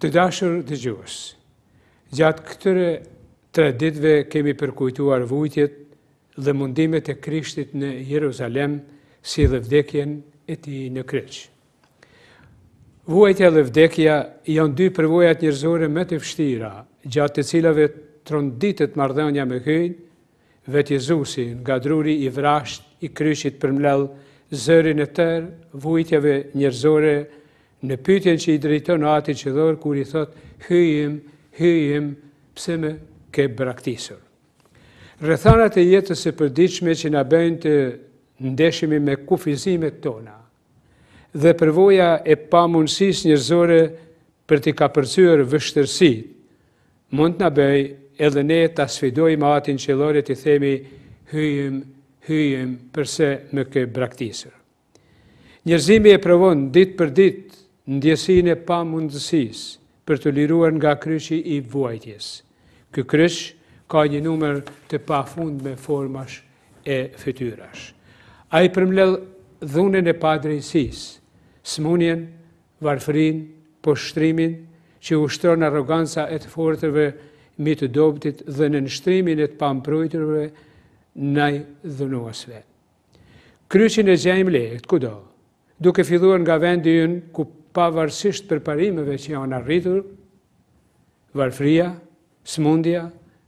Të dashër dhe gjuhës, gjatë këtëre tre ditve kemi përkujtuar vujtjet dhe mundimet e krishtit në Jeruzalem si dhe vdekjen e ti në kryqë. Vujtja dhe vdekja janë dy përvojat njërzore me të fështira, gjatë të cilave tronditet mardhënja me hynë, vetë Jezusi nga druri i vrasht i kryqit përmlel zërin e tërë vujtjave njërzore njërzore në pytjen që i drejton ati që dhorë, kur i thot, hyjim, hyjim, pse me ke braktisur. Rëthanat e jetës e përdiqme që në bëjnë të ndeshimi me kufizimet tona dhe përvoja e mundësis njërzore për t'i ka përcyrë vështërsi, mund në bëjnë edhe ne të sfidojmë atin që lore t'i themi hyjim, hyjim, përse me ke braktisur. Njërzimi e përvonë ditë për ditë ndjesin e pa mundësis për të liruar nga kryshi i vojtjes. Kë krysh ka një numër të pa fund me formash e fetyrash. A i përmlel dhunën e pa drejsis, smunjen, varfrin, poshtrimin, që ushtron aroganca e të fortëve mi të dobtit dhe në nështrimin e të pa mprojtërve naj dhunuasve. Kryshin e gjejmë lekt, kudo, duke filluar nga vendin ku pavarësisht përparimeve që janë arritur, varfria, smundja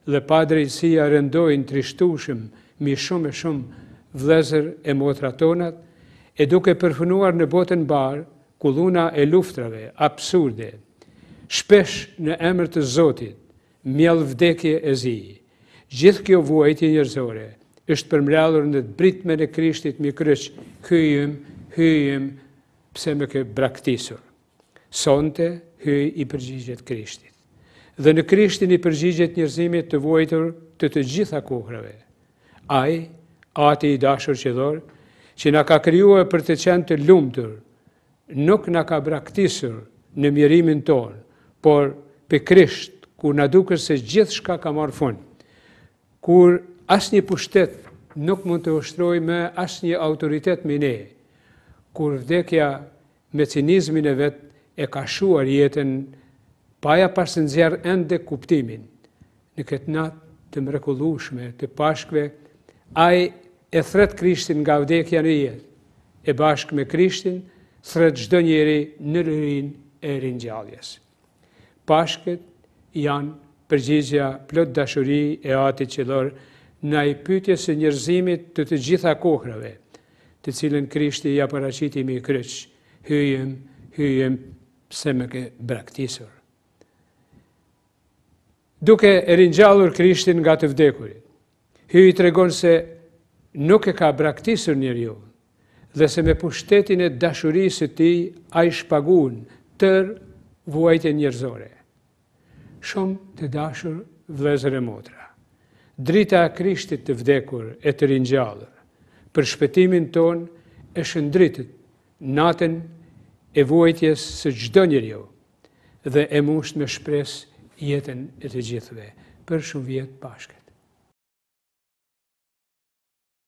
dhe padrejësia rëndojnë trishtushëm mi shumë e shumë vlezër e motra tonat, e duke përfënuar në botën barë kuluna e luftrave, absurde, shpesh në emër të Zotit, mjell vdekje e zi. Gjithë kjo vuajti njërzore, është përmrelur në të britme në krishtit mi kryqë, hyjëm, hyjëm, pse më ke braktisur. Sonte hyj i përgjigjet Krishtit. Dhe në Krishtin i përgjigjet njerëzimit të vuajtur të të gjitha kohërave. Ai, Ati i dashur që dhor, që na ka krijuar për të qenë të lumtur, nuk na ka braktisur në mjerimin ton, por pe Krisht kur na duket se shka ka marrë fund. Kur asnjë pushtet nuk mund të me asë asnjë autoritet me ne, kur vdekja me cinizmin e vetë e ka shuar jetën, paja pasën zjerë ende kuptimin. Në këtë natë të mrekullushme, të pashkve, aj e thret krishtin nga vdekja në jetë, e bashkë me krishtin, thret gjdo njeri në rrin e rinjalljes. Pashket janë përgjizja plot dashuri e ati qëllor në i pytje së njërzimit të të gjitha kohrave, të cilën krishti ja paraqiti i kryq, hyjëm, hyjëm, se më ke braktisur. Duke e rinjallur krishtin nga të vdekurit, hyjë i tregon se nuk e ka braktisur një ju, dhe se me pushtetin e dashurisë të ti, a i shpagun tër vuajtë e njërzore. Shumë të dashur dhe zëre motra. Drita a krishtit të vdekur e të rinjallur, për shpetimin ton e shëndritit natën e vojtjes së gjdo njërë jo dhe e musht me shpres jetën e të gjithve për shumë vjetë pashket.